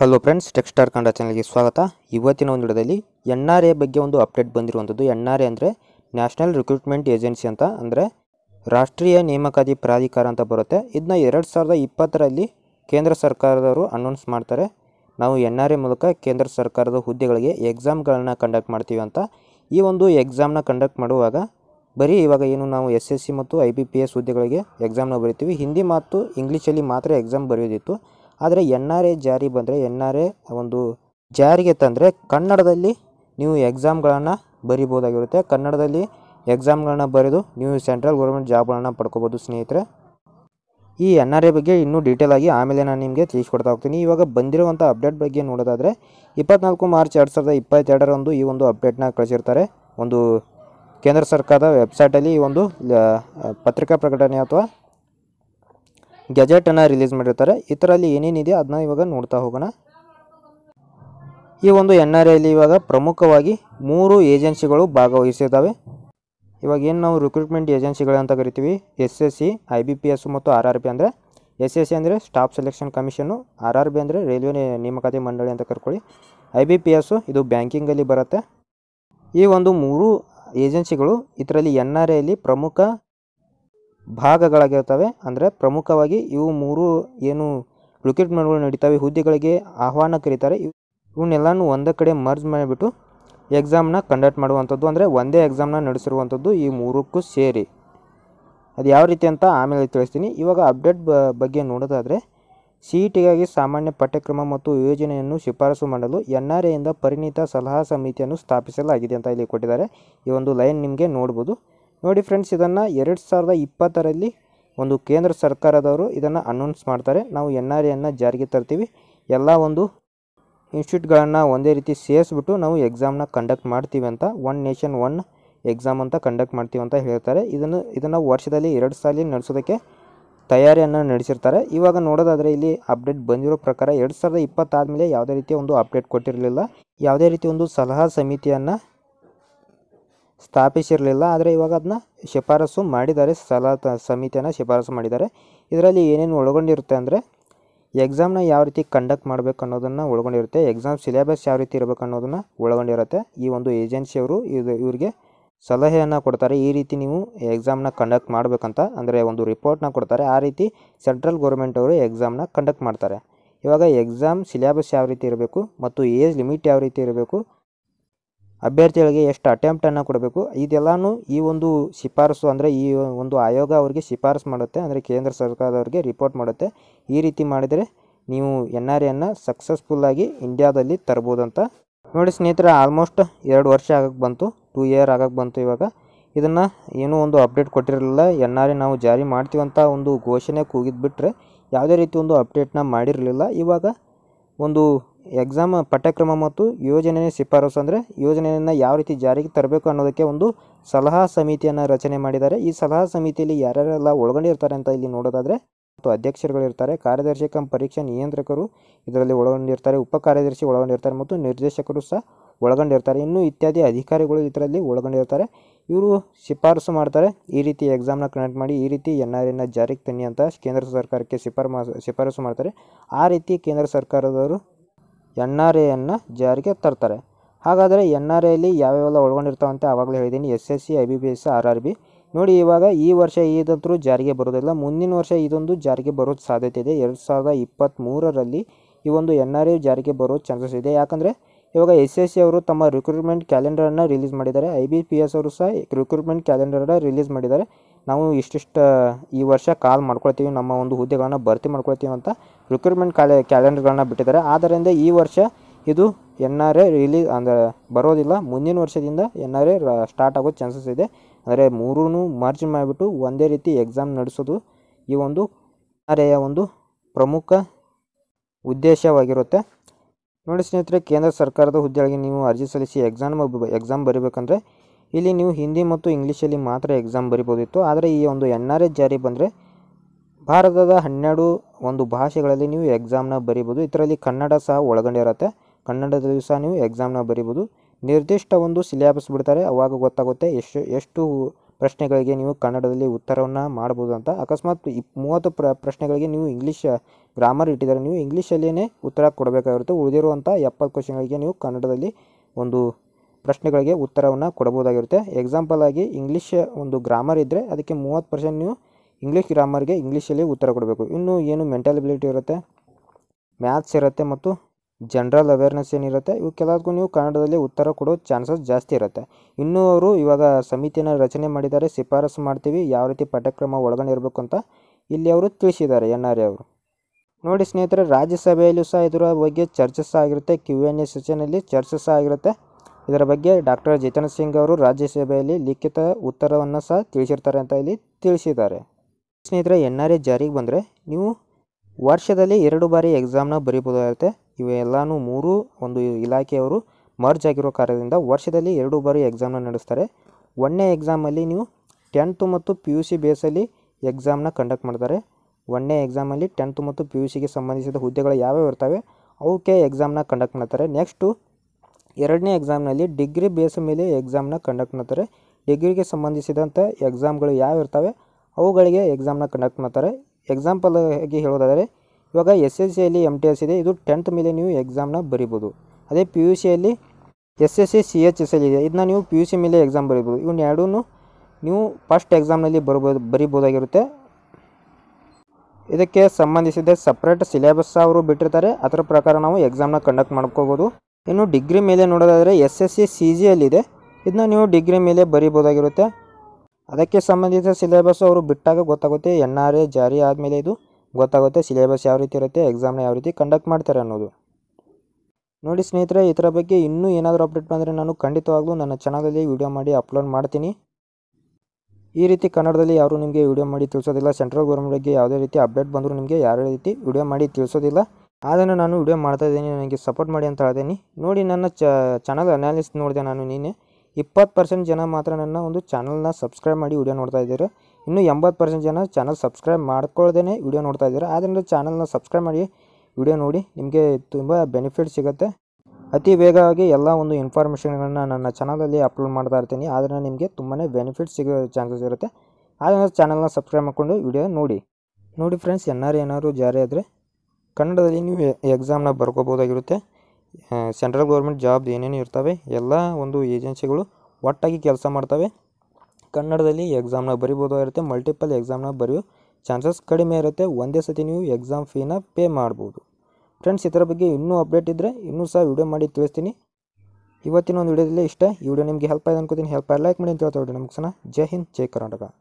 hello friends ಟೆಕ್ಸ್ಟಾರ್ Kannada ಚಾನಲ್ಗೆ ಸ್ವಾಗತ ಇವತ್ತಿನ ಒಂದು ಹಿಡದಲ್ಲಿ ಎನ್ ಆರ್ ಎ ಬಗ್ಗೆ ಒಂದು ಅಪ್ಡೇಟ್ ಬಂದಿರುವಂಥದ್ದು ಎನ್ ಆರ್ ಎ ಅಂದರೆ ನ್ಯಾಷನಲ್ ರಿಕ್ರೂಟ್ಮೆಂಟ್ ಏಜೆನ್ಸಿ ಅಂತ ಅಂದರೆ ರಾಷ್ಟ್ರೀಯ ನೇಮಕಾತಿ ಪ್ರಾಧಿಕಾರ ಅಂತ ಬರುತ್ತೆ ಇದನ್ನ ಎರಡು ಸಾವಿರದ ಇಪ್ಪತ್ತರಲ್ಲಿ ಕೇಂದ್ರ ಸರ್ಕಾರದವರು ಅನೌನ್ಸ್ ಮಾಡ್ತಾರೆ ನಾವು ಎನ್ ಆರ್ ಎ ಮೂಲಕ ಕೇಂದ್ರ ಸರ್ಕಾರದ ಹುದ್ದೆಗಳಿಗೆ ಎಕ್ಸಾಮ್ಗಳನ್ನು ಕಂಡಕ್ಟ್ ಮಾಡ್ತೀವಿ ಅಂತ ಈ ಒಂದು ಎಕ್ಸಾಮ್ನ ಕಂಡಕ್ಟ್ ಮಾಡುವಾಗ ಬರೀ ಇವಾಗ ಏನು ನಾವು ಎಸ್ ಎಸ್ ಸಿ ಮತ್ತು ಐ ಬಿ ಪಿ ಎಸ್ ಹುದ್ದೆಗಳಿಗೆ ಎಕ್ಸಾಮ್ನ ಬರಿತೀವಿ ಹಿಂದಿ ಮತ್ತು ಇಂಗ್ಲೀಷಲ್ಲಿ ಮಾತ್ರ ಎಕ್ಸಾಮ್ ಬರೆಯೋದಿತ್ತು ಆದರೆ ಎನ್ ಆರ್ ಎ ಜಾರಿ ಬಂದರೆ ಎನ್ ಆರ್ ಎ ಒಂದು ಜಾರಿಗೆ ತಂದರೆ ಕನ್ನಡದಲ್ಲಿ ನೀವು ಎಕ್ಸಾಮ್ಗಳನ್ನು ಬರಿಬೋದಾಗಿರುತ್ತೆ ಕನ್ನಡದಲ್ಲಿ ಎಕ್ಸಾಮ್ಗಳನ್ನ ಬರೆದು ನೀವು ಸೆಂಟ್ರಲ್ ಗೌರ್ಮೆಂಟ್ ಜಾಬ್ಗಳನ್ನು ಪಡ್ಕೋಬೋದು ಸ್ನೇಹಿತರೆ ಈ ಎನ್ ಆರ್ ಎ ಬಗ್ಗೆ ಇನ್ನೂ ಡೀಟೇಲ್ ಆಗಿ ಆಮೇಲೆ ನಾನು ನಿಮಗೆ ತಿಳಿಸ್ಕೊಡ್ತಾ ಹೋಗ್ತೀನಿ ಇವಾಗ ಬಂದಿರುವಂಥ ಅಪ್ಡೇಟ್ ಬಗ್ಗೆ ನೋಡೋದಾದರೆ ಇಪ್ಪತ್ನಾಲ್ಕು ಮಾರ್ಚ್ ಎರಡು ಸಾವಿರದ ಇಪ್ಪತ್ತೆರಡರಂದು ಈ ಒಂದು ಅಪ್ಡೇಟ್ನ ಕಳಿಸಿರ್ತಾರೆ ಒಂದು ಕೇಂದ್ರ ಸರ್ಕಾರದ ವೆಬ್ಸೈಟಲ್ಲಿ ಈ ಒಂದು ಪತ್ರಿಕಾ ಪ್ರಕಟಣೆ ಅಥವಾ ಗೆಜೆಟನ್ನು ರಿಲೀಸ್ ಮಾಡಿರ್ತಾರೆ ಈ ಏನೇನಿದೆ ಅದನ್ನ ಇವಾಗ ನೋಡ್ತಾ ಹೋಗೋಣ ಈ ಒಂದು ಎನ್ ಆರ್ ಐಲಿ ಇವಾಗ ಪ್ರಮುಖವಾಗಿ ಮೂರು ಏಜೆನ್ಸಿಗಳು ಭಾಗವಹಿಸಿದ್ದಾವೆ ಇವಾಗ ಏನು ನಾವು ರಿಕ್ರೂಟ್ಮೆಂಟ್ ಏಜೆನ್ಸಿಗಳು ಅಂತ ಕರಿತೀವಿ S S C I B P S ಮತ್ತು ಆರ್ ಆರ್ ಬಿ ಅಂದರೆ ಎಸ್ ಎಸ್ ಸಿ ಅಂದರೆ staff selection commission R R B ಅಂದರೆ ರೈಲ್ವೆ ನೇಮಕಾತಿ ಮಂಡಳಿ ಅಂತ ಕರ್ಕೊಳ್ಳಿ ಐ ಬಿ ಪಿ ಎಸ್ಸು ಇದು ಬ್ಯಾಂಕಿಂಗಲ್ಲಿ ಬರುತ್ತೆ ಈ ಒಂದು ಮೂರು ಏಜೆನ್ಸಿಗಳು ಇದರಲ್ಲಿ ಎನ್ ಆರ್ ಐಲಿ ಪ್ರಮುಖ ಭಾಗಗಳಾಗಿರ್ತವೆ ಅಂದರೆ ಪ್ರಮುಖವಾಗಿ ಇವು ಮೂರು ಏನು ರಿಕ್ರೂಟ್ಮೆಂಟ್ಗಳು ನಡೀತವೆ ಹುದ್ದೆಗಳಿಗೆ ಆಹ್ವಾನ ಕರೀತಾರೆ ಇವನ್ನೆಲ್ಲನೂ ಒಂದೇ ಕಡೆ ಮರ್ಜ್ ಮಾಡಿಬಿಟ್ಟು ಎಕ್ಸಾಮ್ನ ಕಂಡಕ್ಟ್ ಮಾಡುವಂಥದ್ದು ಅಂದರೆ ಒಂದೇ ಎಕ್ಸಾಮ್ನ ನಡೆಸಿರುವಂಥದ್ದು ಈ ಮೂರಕ್ಕೂ ಸೇರಿ ಅದು ಯಾವ ರೀತಿ ಅಂತ ಆಮೇಲೆ ತಿಳಿಸ್ತೀನಿ ಇವಾಗ ಅಪ್ಡೇಟ್ ಬಗ್ಗೆ ನೋಡೋದಾದರೆ ಸಿ ಇ e ಟಿಗಾಗಿ ಸಾಮಾನ್ಯ ಪಠ್ಯಕ್ರಮ ಮತ್ತು ಯೋಜನೆಯನ್ನು ಶಿಫಾರಸು ಮಾಡಲು ಎನ್ ಆರ್ ಎಯಿಂದ ಪರಿಣಿತ ಸಲಹಾ ಸಮಿತಿಯನ್ನು ಸ್ಥಾಪಿಸಲಾಗಿದೆ ಅಂತ ಇಲ್ಲಿ ಕೊಟ್ಟಿದ್ದಾರೆ ಈ ಒಂದು ಲೈನ್ ನಿಮಗೆ ನೋಡ್ಬೋದು ನೋಡಿ ಫ್ರೆಂಡ್ಸ್ ಇದನ್ನು ಎರಡು ಸಾವಿರದ ಇಪ್ಪತ್ತರಲ್ಲಿ ಒಂದು ಕೇಂದ್ರ ಸರ್ಕಾರದವರು ಇದನ್ನು ಅನೌನ್ಸ್ ಮಾಡ್ತಾರೆ ನಾವು ಎನ್ ಆರ್ ಎನ್ನ ಜಾರಿಗೆ ತರ್ತೀವಿ ಎಲ್ಲ ಒಂದು ಇನ್ಸ್ಟಿಟ್ಯೂಟ್ಗಳನ್ನು ಒಂದೇ ರೀತಿ ಸೇರಿಸ್ಬಿಟ್ಟು ನಾವು ಎಕ್ಸಾಮ್ನ ಕಂಡಕ್ಟ್ ಮಾಡ್ತೀವಿ ಅಂತ ಒನ್ ನೇಷನ್ ಒನ್ ಎಕ್ಸಾಮ್ ಅಂತ ಕಂಡಕ್ಟ್ ಮಾಡ್ತೀವಿ ಅಂತ ಹೇಳ್ತಾರೆ ಇದನ್ನು ಇದನ್ನು ವರ್ಷದಲ್ಲಿ ಎರಡು ಸಾಲಿ ನಡೆಸೋದಕ್ಕೆ ತಯಾರಿಯನ್ನು ನಡೆಸಿರ್ತಾರೆ ಇವಾಗ ನೋಡೋದಾದರೆ ಇಲ್ಲಿ ಅಪ್ಡೇಟ್ ಬಂದಿರೋ ಪ್ರಕಾರ ಎರಡು ಸಾವಿರದ ಇಪ್ಪತ್ತಾದಮೇಲೆ ಯಾವುದೇ ರೀತಿಯ ಒಂದು ಅಪ್ಡೇಟ್ ಕೊಟ್ಟಿರಲಿಲ್ಲ ಯಾವುದೇ ರೀತಿ ಒಂದು ಸಲಹಾ ಸಮಿತಿಯನ್ನು ಸ್ಥಾಪಿಸಿರಲಿಲ್ಲ ಆದರೆ ಇವಾಗ ಅದನ್ನ ಶಿಫಾರಸು ಮಾಡಿದ್ದಾರೆ ಸಲ ಸಮಿತಿಯನ್ನು ಶಿಫಾರಸು ಮಾಡಿದ್ದಾರೆ ಇದರಲ್ಲಿ ಏನೇನು ಒಳಗೊಂಡಿರುತ್ತೆ ಅಂದರೆ ಎಕ್ಸಾಮ್ನ ಯಾವ ರೀತಿ ಕಂಡಕ್ಟ್ ಮಾಡಬೇಕು ಅನ್ನೋದನ್ನು ಒಳಗೊಂಡಿರುತ್ತೆ ಎಕ್ಸಾಮ್ ಸಿಲೆಬಸ್ ಯಾವ ರೀತಿ ಇರಬೇಕು ಅನ್ನೋದನ್ನು ಒಳಗೊಂಡಿರುತ್ತೆ ಈ ಒಂದು ಏಜೆನ್ಸಿಯವರು ಇದು ಇವರಿಗೆ ಸಲಹೆಯನ್ನು ಕೊಡ್ತಾರೆ ಈ ರೀತಿ ನೀವು ಎಕ್ಸಾಮ್ನ ಕಂಡಕ್ಟ್ ಮಾಡಬೇಕಂತ ಅಂದರೆ ಒಂದು ರಿಪೋರ್ಟ್ನ ಕೊಡ್ತಾರೆ ಆ ರೀತಿ ಸೆಂಟ್ರಲ್ ಗೌರ್ಮೆಂಟ್ ಅವರು ಎಕ್ಸಾಮ್ನ ಕಂಡಕ್ಟ್ ಮಾಡ್ತಾರೆ ಇವಾಗ ಎಕ್ಸಾಮ್ ಸಿಲೆಬಸ್ ಯಾವ ರೀತಿ ಇರಬೇಕು ಮತ್ತು ಏಜ್ ಲಿಮಿಟ್ ಯಾವ ರೀತಿ ಇರಬೇಕು ಅಭ್ಯರ್ಥಿಗಳಿಗೆ ಎಷ್ಟು ಅಟೆಂಪ್ಟನ್ನು ಕೊಡಬೇಕು ಇದೆಲ್ಲನೂ ಈ ಒಂದು ಶಿಫಾರಸು ಅಂದರೆ ಈ ಒಂದು ಆಯೋಗ ಅವರಿಗೆ ಶಿಫಾರಸು ಮಾಡುತ್ತೆ ಅಂದರೆ ಕೇಂದ್ರ ಸರ್ಕಾರದವ್ರಿಗೆ ರಿಪೋರ್ಟ್ ಮಾಡುತ್ತೆ ಈ ರೀತಿ ಮಾಡಿದರೆ ನೀವು ಎನ್ ಆರ್ ಎನ್ನು ಸಕ್ಸಸ್ಫುಲ್ಲಾಗಿ ಇಂಡ್ಯಾದಲ್ಲಿ ತರ್ಬೋದು ಅಂತ ನೋಡಿ ಸ್ನೇಹಿತರೆ ಆಲ್ಮೋಸ್ಟ್ ಎರಡು ವರ್ಷ ಆಗಕ್ಕೆ ಬಂತು ಟೂ ಇಯರ್ ಆಗಕ್ಕೆ ಬಂತು ಇವಾಗ ಇದನ್ನು ಏನೂ ಒಂದು ಅಪ್ಡೇಟ್ ಕೊಟ್ಟಿರಲಿಲ್ಲ ಎನ್ ಆರ್ ಎ ನಾವು ಜಾರಿ ಮಾಡ್ತೀವಂಥ ಒಂದು ಘೋಷಣೆ ಕೂಗಿದ್ಬಿಟ್ರೆ ಯಾವುದೇ ರೀತಿ ಒಂದು ಅಪ್ಡೇಟ್ನ ಮಾಡಿರಲಿಲ್ಲ ಇವಾಗ ಒಂದು ಎಕ್ಸಾಮ್ ಪಠ್ಯಕ್ರಮ ಮತ್ತು ಯೋಜನೆಯ ಶಿಫಾರಸು ಅಂದರೆ ಯೋಜನೆಯನ್ನು ಯಾವ ರೀತಿ ಜಾರಿಗೆ ತರಬೇಕು ಅನ್ನೋದಕ್ಕೆ ಒಂದು ಸಲಹಾ ಸಮಿತಿಯನ್ನು ರಚನೆ ಮಾಡಿದ್ದಾರೆ ಈ ಸಲಹಾ ಸಮಿತಿಯಲ್ಲಿ ಯಾರ್ಯಾರೆಲ್ಲ ಒಳಗೊಂಡಿರ್ತಾರೆ ಅಂತ ಇಲ್ಲಿ ನೋಡೋದಾದರೆ ಮತ್ತು ಅಧ್ಯಕ್ಷರುಗಳಿರ್ತಾರೆ ಕಾರ್ಯದರ್ಶಿ ಕಂ ಪರೀಕ್ಷಾ ನಿಯಂತ್ರಕರು ಇದರಲ್ಲಿ ಒಳಗೊಂಡಿರ್ತಾರೆ ಉಪ ಕಾರ್ಯದರ್ಶಿ ಒಳಗೊಂಡಿರ್ತಾರೆ ಮತ್ತು ನಿರ್ದೇಶಕರು ಸಹ ಒಳಗೊಂಡಿರ್ತಾರೆ ಇನ್ನೂ ಇತ್ಯಾದಿ ಅಧಿಕಾರಿಗಳು ಇದರಲ್ಲಿ ಒಳಗೊಂಡಿರ್ತಾರೆ ಇವರು ಶಿಫಾರಸು ಮಾಡ್ತಾರೆ ಈ ರೀತಿ ಎಕ್ಸಾಮ್ನ ಕಂಡಕ್ಟ್ ಮಾಡಿ ಈ ರೀತಿ ಎನ್ ಆರ್ ಎನ್ನ ಜಾರಿಗೆ ತನ್ನಿ ಅಂತ ಕೇಂದ್ರ ಸರ್ಕಾರಕ್ಕೆ ಶಿಫಾರ ಶಿಫಾರಸು ಮಾಡ್ತಾರೆ ಆ ರೀತಿ ಕೇಂದ್ರ ಸರ್ಕಾರದವರು ಎನ್ ಆರ್ ಎಯನ್ನು ಜಾರಿಗೆ ತರ್ತಾರೆ ಹಾಗಾದರೆ ಎನ್ ಆರ್ ಎಲ್ಲಿ ಯಾವ್ಯಾವೆಲ್ಲ ಒಳಗೊಂಡಿರ್ತಾವಂತೆ ಆವಾಗಲೇ ಹೇಳಿದ್ದೀನಿ S S C I B B S R R B ನೋಡಿ ಇವಾಗ ಈ ವರ್ಷ ಇದಂತರೂ ಜಾರಿಗೆ ಬರೋದಿಲ್ಲ ಮುಂದಿನ ವರ್ಷ ಇದೊಂದು ಜಾರಿಗೆ ಬರೋದು ಸಾಧ್ಯತೆ ಇದೆ ಎರಡು ಸಾವಿರದ ಇಪ್ಪತ್ತ್ಮೂರರಲ್ಲಿ ಈ ಒಂದು ಎನ್ ಆರ್ ಎ ಜಾರಿಗೆ ಬರೋ ಚಾನ್ಸಸ್ ಇದೆ ಯಾಕಂದರೆ ಇವಾಗ ಎಸ್ ಎಸ್ ಸಿ ಅವರು ತಮ್ಮ ರಿಕ್ರೂಟ್ಮೆಂಟ್ ಕ್ಯಾಲೆಂಡರನ್ನು ರಿಲೀಸ್ ಮಾಡಿದ್ದಾರೆ ಐ ಬಿ ಪಿ ಎಸ್ ಅವರು ಸಹ ರಿಕ್ರೂಟ್ಮೆಂಟ್ ಕ್ಯಾಲೆಂಡರನ್ನು ರಿಲೀಸ್ ಮಾಡಿದ್ದಾರೆ ನಾವು ಇಷ್ಟಿಷ್ಟು ಈ ವರ್ಷ ಕಾಲ್ ಮಾಡ್ಕೊಳ್ತೀವಿ ನಮ್ಮ ಒಂದು ಹುದ್ದೆಗಳನ್ನು ಭರ್ತಿ ಮಾಡ್ಕೊಳ್ತೀವಿ ಅಂತ ರಿಕ್ರೂಟ್ಮೆಂಟ್ ಕಾಲೆ ಕ್ಯಾಲೆಂಡರ್ಗಳನ್ನ ಬಿಟ್ಟಿದ್ದಾರೆ ಆದ್ದರಿಂದ ಈ ವರ್ಷ ಇದು ಎನ್ ಆರ್ ಎ ರಿಲೀಸ್ ಅಂದರೆ ಬರೋದಿಲ್ಲ ಮುಂದಿನ ವರ್ಷದಿಂದ ಎನ್ ಆರ್ ಎ ಸ್ಟಾರ್ಟ್ ಆಗೋ ಚಾನ್ಸಸ್ ಇದೆ ಅಂದರೆ ಮೂರೂ ಮರ್ಜ್ ಮಾಡಿಬಿಟ್ಟು ಒಂದೇ ರೀತಿ ಎಕ್ಸಾಮ್ ನಡೆಸೋದು ಈ ಒಂದು ಎನ್ ಒಂದು ಪ್ರಮುಖ ಉದ್ದೇಶವಾಗಿರುತ್ತೆ ನೋಡಿ ಸ್ನೇಹಿತರೆ ಕೇಂದ್ರ ಸರ್ಕಾರದ ಹುದ್ದೆಗಳಿಗೆ ನೀವು ಅರ್ಜಿ ಸಲ್ಲಿಸಿ ಎಕ್ಸಾಮ್ ಎಕ್ಸಾಮ್ ಬರೀಬೇಕಂದ್ರೆ ಇಲ್ಲಿ ನೀವು ಹಿಂದಿ ಮತ್ತು ಇಂಗ್ಲೀಷಲ್ಲಿ ಮಾತ್ರ ಎಕ್ಸಾಮ್ ಬರಿಬೋದಿತ್ತು ಆದರೆ ಈ ಒಂದು ಎನ್ ಆರ್ ಎಚ್ ಜಾರಿ ಬಂದರೆ ಭಾರತದ ಹನ್ನೆರಡು ಒಂದು ಭಾಷೆಗಳಲ್ಲಿ ನೀವು ಎಕ್ಸಾಮ್ನ ಬರಿಬೋದು ಇದರಲ್ಲಿ ಕನ್ನಡ ಸಹ ಒಳಗೊಂಡಿರುತ್ತೆ ಕನ್ನಡದಲ್ಲಿ ಸಹ ನೀವು ಎಕ್ಸಾಮ್ನ ಬರಿಬೋದು ನಿರ್ದಿಷ್ಟ ಒಂದು ಸಿಲೆಬಸ್ ಬಿಡ್ತಾರೆ ಅವಾಗ ಗೊತ್ತಾಗುತ್ತೆ ಎಷ್ಟು ಎಷ್ಟು ಪ್ರಶ್ನೆಗಳಿಗೆ ನೀವು ಕನ್ನಡದಲ್ಲಿ ಉತ್ತರವನ್ನು ಮಾಡ್ಬೋದು ಅಂತ ಅಕಸ್ಮಾತ್ ಇಪ್ ಮೂವತ್ತು ಪ್ರ ಪ್ರಶ್ನೆಗಳಿಗೆ ನೀವು ಇಂಗ್ಲೀಷ್ ಗ್ರಾಮರ್ ಇಟ್ಟಿದ್ದಾರೆ ನೀವು ಇಂಗ್ಲೀಷಲ್ಲೇ ಉತ್ತರ ಕೊಡಬೇಕಾಗಿರುತ್ತೆ ಉಳಿದಿರುವಂಥ ಎಪ್ಪತ್ತು ಕ್ವಶನ್ಗಳಿಗೆ ನೀವು ಕನ್ನಡದಲ್ಲಿ ಒಂದು ಪ್ರಶ್ನೆಗಳಿಗೆ ಉತ್ತರವನ್ನು ಕೊಡ್ಬೋದಾಗಿರುತ್ತೆ ಎಕ್ಸಾಂಪಲ್ ಆಗಿ ಇಂಗ್ಲೀಷ್ ಒಂದು ಗ್ರಾಮರ್ ಇದ್ದರೆ ಅದಕ್ಕೆ ಮೂವತ್ತು ಪರ್ಸೆಂಟ್ ನೀವು ಇಂಗ್ಲೀಷ್ ಗ್ರಾಮರ್ಗೆ ಇಂಗ್ಲೀಷಲ್ಲಿ ಉತ್ತರ ಕೊಡಬೇಕು ಇನ್ನು ಏನು ಮೆಂಟಲ್ ಇರುತ್ತೆ ಮ್ಯಾಥ್ಸ್ ಇರುತ್ತೆ ಮತ್ತು ಜನರಲ್ ಅವೇರ್ನೆಸ್ ಏನಿರುತ್ತೆ ಇವು ಇವಕ್ಕೆಲ್ಲದಕ್ಕೂ ನೀವು ಕನ್ನಡದಲ್ಲಿ ಉತ್ತರ ಕೊಡೋ ಚಾನ್ಸಸ್ ಜಾಸ್ತಿ ಇರುತ್ತೆ ಇನ್ನೂ ಅವರು ಇವಾಗ ಸಮಿತಿಯನ್ನು ರಚನೆ ಮಾಡಿದ್ದಾರೆ ಶಿಫಾರಸು ಮಾಡ್ತೀವಿ ಯಾವ ರೀತಿ ಪಠ್ಯಕ್ರಮ ಒಳಗೊಂಡಿರಬೇಕು ಅಂತ ಇಲ್ಲಿ ಅವರು ತಿಳಿಸಿದ್ದಾರೆ ಎನ್ ಆರ್ ಎ ಅವರು ನೋಡಿ ಸ್ನೇಹಿತರೆ ರಾಜ್ಯಸಭೆಯಲ್ಲೂ ಸಹ ಇದರ ಬಗ್ಗೆ ಚರ್ಚೆ ಸಹ ಆಗಿರುತ್ತೆ ಕ್ಯೂ ಎನ್ ಎ ಸೆಷನಲ್ಲಿ ಚರ್ಚೆ ಸಹ ಆಗಿರುತ್ತೆ ಇದರ ಬಗ್ಗೆ ಡಾಕ್ಟರ್ ಜಿತನ್ ಸಿಂಗ್ ಅವರು ರಾಜ್ಯಸಭೆಯಲ್ಲಿ ಲಿಖಿತ ಉತ್ತರವನ್ನು ಸಹ ತಿಳಿಸಿರ್ತಾರೆ ಅಂತ ಇಲ್ಲಿ ತಿಳಿಸಿದ್ದಾರೆ ಸ್ನೇಹಿತರೆ ಎನ್ ಆರ್ ಎ ಜಾರಿಗೆ ಬಂದರೆ ನೀವು ವರ್ಷದಲ್ಲಿ ಎರಡು ಬಾರಿ ಎಕ್ಸಾಮ್ನ ಬರೀಬೋದಾಗಿರುತ್ತೆ ಇವೆಲ್ಲಾನು ಮೂರು ಒಂದು ಇಲಾಖೆಯವರು ಮರ್ಜ್ ಆಗಿರೋ ಕಾರ್ಯದಿಂದ ವರ್ಷದಲ್ಲಿ ಎರಡು ಬಾರಿ ಎಕ್ಸಾಮ್ನ ನಡೆಸ್ತಾರೆ ಒಂದನೇ ಎಕ್ಸಾಮಲ್ಲಿ ನೀವು ಟೆಂತ್ ಮತ್ತು ಪಿ ಯು ಸಿ ಬೇಸಲ್ಲಿ ಎಕ್ಸಾಮ್ನ ಕಂಡಕ್ಟ್ ಮಾಡ್ತಾರೆ ಒಂದನೇ ಎಕ್ಸಾಮಲ್ಲಿ ಟೆಂತ್ ಮತ್ತು ಪಿ ಯು ಸಿಗೆ ಸಂಬಂಧಿಸಿದ ಹುದ್ದೆಗಳು ಯಾವ್ಯಾವ ಇರ್ತವೆ ಅವಕ್ಕೆ ಎಕ್ಸಾಮ್ನ ಕಂಡಕ್ಟ್ ಮಾಡ್ತಾರೆ ನೆಕ್ಸ್ಟು ಎರಡನೇ ಎಕ್ಸಾಮ್ನಲ್ಲಿ ಡಿಗ್ರಿ ಬೇಸ್ ಮೇಲೆ ಎಕ್ಸಾಮ್ನ ಕಂಡಕ್ಟ್ ಮಾಡ್ತಾರೆ ಡಿಗ್ರಿಗೆ ಸಂಬಂಧಿಸಿದಂಥ ಎಕ್ಸಾಮ್ಗಳು ಯಾವ ಇರ್ತವೆ ಅವುಗಳಿಗೆ ಎಕ್ಸಾಮ್ನ ಕಂಡಕ್ಟ್ ಮಾಡ್ತಾರೆ ಎಕ್ಸಾಂಪಲ್ ಆಗಿ ಹೇಳೋದಾದರೆ ಇವಾಗ ಎಸ್ ಎಸ್ ಸಿಯಲ್ಲಿ ಎಮ್ ಟಿ ಎಸ್ ಇದೆ ಇದು ಟೆಂತ್ ಮೇಲೆ ನೀವು ಎಕ್ಸಾಮ್ನ ಬರಿಬೋದು ಅದೇ ಪಿ ಯು ಸಿಯಲ್ಲಿ S S C C H S L ಇದೆ ಇದನ್ನ ನೀವು ಪಿ ಯು ಸಿ ಮೇಲೆ ಎಕ್ಸಾಮ್ ಬರಿಬೋದು ಇವನ್ನ ಎರಡೂ ನೀವು ಫಸ್ಟ್ ಎಕ್ಸಾಮ್ನಲ್ಲಿ ಬರ್ಬೋದು ಬರಿಬೋದಾಗಿರುತ್ತೆ ಇದಕ್ಕೆ ಸಂಬಂಧಿಸಿದ ಸಪ್ರೇಟ್ ಸಿಲೆಬಸ್ ಅವರು ಬಿಟ್ಟಿರ್ತಾರೆ ಅದರ ಪ್ರಕಾರ ನಾವು ಎಕ್ಸಾಮ್ನ ಕಂಡಕ್ಟ್ ಮಾಡ್ಕೋಬೋದು ಇನ್ನು ಡಿಗ್ರಿ ಮೇಲೆ ನೋಡೋದಾದರೆ ಎಸ್ ಎಸ್ ಸಿ ಸಿ ಅಲ್ಲಿದೆ ಇದನ್ನ ನೀವು ಡಿಗ್ರಿ ಮೇಲೆ ಬರಿಬೋದಾಗಿರುತ್ತೆ ಅದಕ್ಕೆ ಸಂಬಂಧಿಸಿದ ಸಿಲೆಬಸ್ ಅವರು ಬಿಟ್ಟಾಗ ಗೊತ್ತಾಗುತ್ತೆ ಎನ್ ಆರ್ ಎ ಜಾರಿ ಆದಮೇಲೆ ಇದು ಗೊತ್ತಾಗುತ್ತೆ ಸಿಲೆಬಸ್ ಯಾವ ರೀತಿ ಇರುತ್ತೆ ಎಕ್ಸಾಮ್ನ ಯಾವ ರೀತಿ ಕಂಡಕ್ಟ್ ಮಾಡ್ತಾರೆ ಅನ್ನೋದು ನೋಡಿ ಸ್ನೇಹಿತರೆ ಇದರ ಬಗ್ಗೆ ಇನ್ನೂ ಏನಾದರೂ ಅಪ್ಡೇಟ್ ಬಂದರೆ ನಾನು ಖಂಡಿತವಾಗ್ಲೂ ನನ್ನ ಚಾನಲಲ್ಲಿ ವೀಡಿಯೋ ಮಾಡಿ ಅಪ್ಲೋಡ್ ಮಾಡ್ತೀನಿ ಈ ರೀತಿ ಕನ್ನಡದಲ್ಲಿ ಯಾರು ನಿಮಗೆ ವೀಡಿಯೋ ಮಾಡಿ ತಿಳಿಸೋದಿಲ್ಲ ಸೆಂಟ್ರಲ್ ಗೌರ್ಮೆಂಟ್ ಯಾವುದೇ ರೀತಿ ಅಪ್ಡೇಟ್ ಬಂದರೂ ನಿಮಗೆ ಯಾವ ರೀತಿ ವೀಡಿಯೋ ಮಾಡಿ ತಿಳಿಸೋದಿಲ್ಲ ಅದನ್ನು ನಾನು ವಿಡಿಯೋ ಮಾಡ್ತಾ ಇದ್ದೀನಿ ನನಗೆ ಸಪೋರ್ಟ್ ಮಾಡಿ ಅಂತ ಹೇಳ್ತೀನಿ ನೋಡಿ ನನ್ನ ಚಾನಲ್ ಅನಾಲಿಸ್ ನೋಡಿದೆ ನಾನು ನೀನೆ ಇಪ್ಪತ್ತು ಪರ್ಸೆಂಟ್ ಜನ ಮಾತ್ರ ನನ್ನ ಒಂದು ಚಾನಲ್ನ ಸಬ್ಸ್ಕ್ರೈಬ್ ಮಾಡಿ ವಿಡಿಯೋ ನೋಡ್ತಾ ಇದ್ದೀರ ಇನ್ನು ಎಂಬತ್ತು ಪರ್ಸೆಂಟ್ ಜನ ಚಾನಲ್ ಸಬ್ಸ್ಕ್ರೈಬ್ ಮಾಡ್ಕೊಳ್ಳ್ದೇ ವಿಡಿಯೋ ನೋಡ್ತಾ ಇದ್ದೀರ ಆದ್ದರಿಂದ ಚಾನಲ್ನ ಸಬ್ಸ್ಕ್ರೈಬ್ ಮಾಡಿ ವಿಡಿಯೋ ನೋಡಿ ನಿಮಗೆ ತುಂಬ ಬೆನಿಫಿಟ್ ಸಿಗುತ್ತೆ ಅತಿ ವೇಗವಾಗಿ ಎಲ್ಲ ಒಂದು ಇನ್ಫಾರ್ಮೇಷನ್ಗಳನ್ನ ನನ್ನ ಚಾನಲಲ್ಲಿ ಅಪ್ಲೋಡ್ ಮಾಡ್ತಾ ಇರ್ತೀನಿ ಆದ್ದರಿಂದ ನಿಮಗೆ ತುಂಬಾ ಬೆನಿಫಿಟ್ ಸಿಗೋ ಚಾನ್ಸಸ್ ಇರುತ್ತೆ ಆದ್ದರಿಂದ ಚಾನಲ್ನ ಸಬ್ಸ್ಕ್ರೈಬ್ ಮಾಡಿಕೊಂಡು ವಿಡಿಯೋ ನೋಡಿ ನೋಡಿ ಫ್ರೆಂಡ್ಸ್ ಏನಾರು ಏನಾದರೂ ಜಾರಿ ಆದರೆ ಕನ್ನಡದಲ್ಲಿ ನೀವು ಎಕ್ಸಾಮ್ನ ಬರ್ಕೋಬೋದಾಗಿರುತ್ತೆ ಸೆಂಟ್ರಲ್ ಗೌರ್ಮೆಂಟ್ ಜಾಬ್ ಏನೇನು ಇರ್ತವೆ ಎಲ್ಲ ಒಂದು ಏಜೆನ್ಸಿಗಳು ಒಟ್ಟಾಗಿ ಕೆಲಸ ಮಾಡ್ತವೆ ಕನ್ನಡದಲ್ಲಿ ಎಕ್ಸಾಮ್ನ ಬರಿಬೋದಾಗಿರುತ್ತೆ ಮಲ್ಟಿಪಲ್ ಎಕ್ಸಾಮ್ನ ಬರೆಯೋ ಚಾನ್ಸಸ್ ಕಡಿಮೆ ಇರುತ್ತೆ ಒಂದೇ ಸತಿ ನೀವು ಎಕ್ಸಾಮ್ ಫೀನ ಪೇ ಮಾಡ್ಬೋದು ಫ್ರೆಂಡ್ಸ್ ಇದರ ಬಗ್ಗೆ ಇನ್ನೂ ಅಪ್ಡೇಟ್ ಇದ್ದರೆ ಇನ್ನೂ ಸಹ ವಿಡಿಯೋ ಮಾಡಿ ತಿಳಿಸ್ತೀನಿ ಇವತ್ತಿನ ಒಂದು ವಿಡಿಯೋದಲ್ಲಿ ಇಷ್ಟ ಈ ವಿಡಿಯೋ ನಿಮಗೆ ಹೆಲ್ಪ್ ಆಯ್ತು ಅನ್ಕೋತೀನಿ ಹೆಲ್ಪ್ ಆಗಿ ಲೈಕ್ ಮಾಡಿ ಅಂತ ಹೇಳ್ತಾ ನಮಗೆ ನಮಸ್ಕಾರ ಜೈ ಹಿಂದ್ ಜೈ ಕರ್ನಾಟಕ